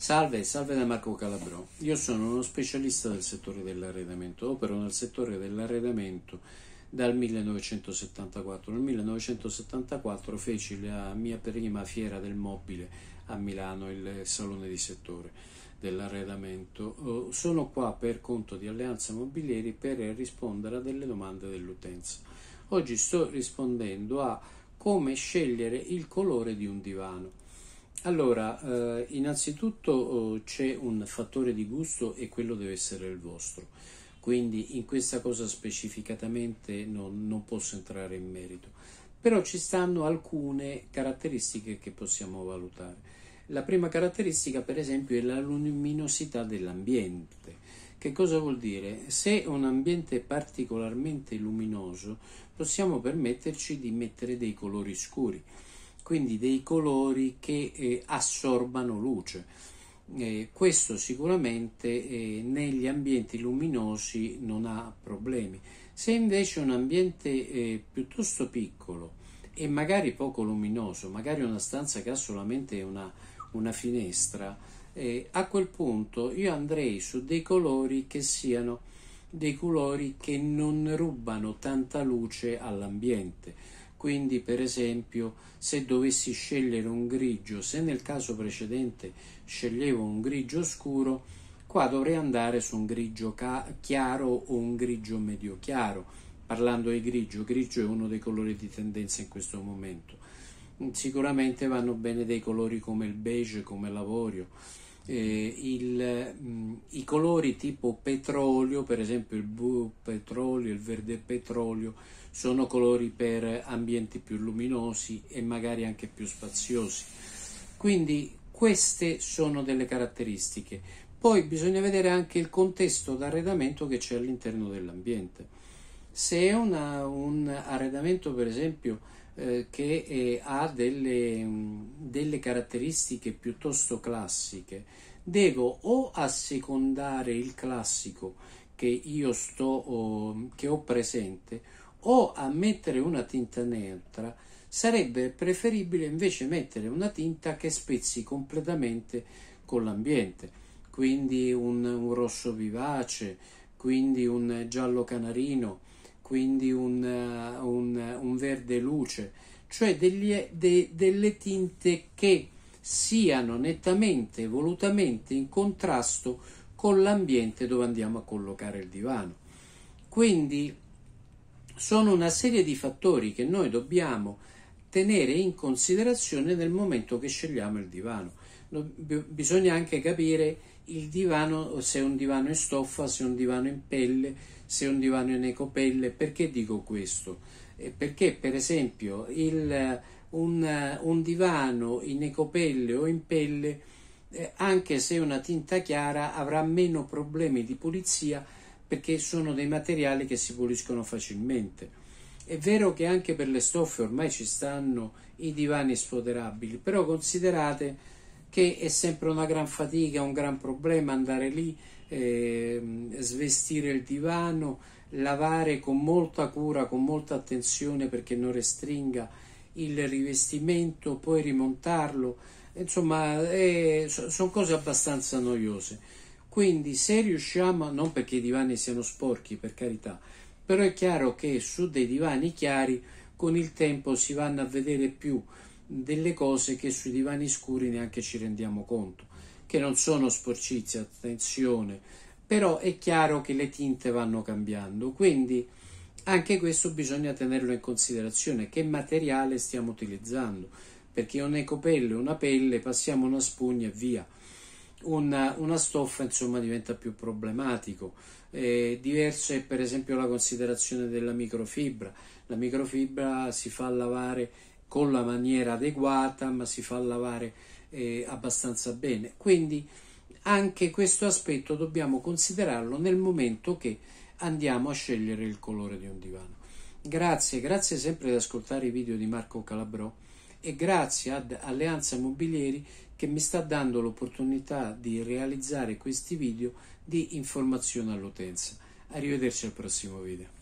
Salve, salve da Marco Calabrò. Io sono uno specialista del settore dell'arredamento, opero nel settore dell'arredamento dal 1974. Nel 1974 feci la mia prima fiera del mobile a Milano, il salone di settore dell'arredamento. Oh, sono qua per conto di Alleanza Mobilieri per rispondere a delle domande dell'utenza. Oggi sto rispondendo a come scegliere il colore di un divano. Allora, eh, innanzitutto eh, c'è un fattore di gusto e quello deve essere il vostro, quindi in questa cosa specificatamente non, non posso entrare in merito, però ci stanno alcune caratteristiche che possiamo valutare. La prima caratteristica, per esempio, è la luminosità dell'ambiente. Che cosa vuol dire? Se un ambiente è particolarmente luminoso, possiamo permetterci di mettere dei colori scuri quindi dei colori che eh, assorbano luce. Eh, questo sicuramente eh, negli ambienti luminosi non ha problemi. Se invece un ambiente eh, piuttosto piccolo e magari poco luminoso, magari una stanza che ha solamente una, una finestra, eh, a quel punto io andrei su dei colori che siano dei colori che non rubano tanta luce all'ambiente quindi, per esempio, se dovessi scegliere un grigio, se nel caso precedente sceglievo un grigio scuro, qua dovrei andare su un grigio chiaro o un grigio medio chiaro. Parlando di grigio, grigio è uno dei colori di tendenza in questo momento. Sicuramente vanno bene dei colori come il beige, come l'avorio eh, il, mh, mm, i colori tipo petrolio, per esempio il blu petrolio, il verde petrolio, sono colori per ambienti più luminosi e magari anche più spaziosi. Quindi queste sono delle caratteristiche. Poi bisogna vedere anche il contesto d'arredamento che c'è all'interno dell'ambiente. Se è una, un arredamento, per esempio, eh, che eh, ha delle, mm, delle caratteristiche piuttosto classiche, devo o assecondare il classico che io sto, oh, che ho presente, o ammettere una tinta neutra, sarebbe preferibile invece mettere una tinta che spezzi completamente con l'ambiente, quindi un, un rosso vivace, quindi un giallo canarino, quindi un, eh, un, eh, un verde luce, cioè degli, de, delle tinte che siano nettamente, volutamente in contrasto con l'ambiente dove andiamo a collocare il divano. Quindi sono una serie di fattori che noi dobbiamo tenere in considerazione nel momento che scegliamo il divano. Bisogna anche capire il divano, se è un divano in stoffa, se è un divano in pelle, se è un divano in ecopelle. Perché dico questo? Eh, perché per esempio il, un, un, divano in ecopelle o in pelle, eh, anche se è una tinta chiara, avrà meno problemi di pulizia perché sono dei materiali che si puliscono facilmente. È vero che anche per le stoffe ormai ci stanno i divani sfoderabili, però considerate che è sempre una gran fatica, un gran problema andare lì, eh, svestire il divano, lavare con molta cura, con molta attenzione perché non restringa il rivestimento, poi rimontarlo, insomma eh, sono cose abbastanza noiose. Quindi se riusciamo, non perché i divani siano sporchi, per carità, però è chiaro che su dei divani chiari con il tempo si vanno a vedere più delle cose che sui divani scuri neanche ci rendiamo conto, che non sono sporcizie, attenzione, però è chiaro che le tinte vanno cambiando, quindi anche questo bisogna tenerlo in considerazione, che materiale stiamo utilizzando, perché un ecopelle, una pelle, passiamo una spugna e via. Una, una, stoffa insomma diventa più problematico. Eh, diverso è per esempio la considerazione della microfibra. La microfibra si fa lavare con la maniera adeguata, ma si fa lavare eh, abbastanza bene. Quindi anche questo aspetto dobbiamo considerarlo nel momento che andiamo a scegliere il colore di un divano. Grazie, grazie sempre di ascoltare i video di Marco Calabrò e grazie ad Alleanza Mobilieri che mi sta dando l'opportunità di realizzare questi video di informazione all'utenza. Arrivederci al prossimo video.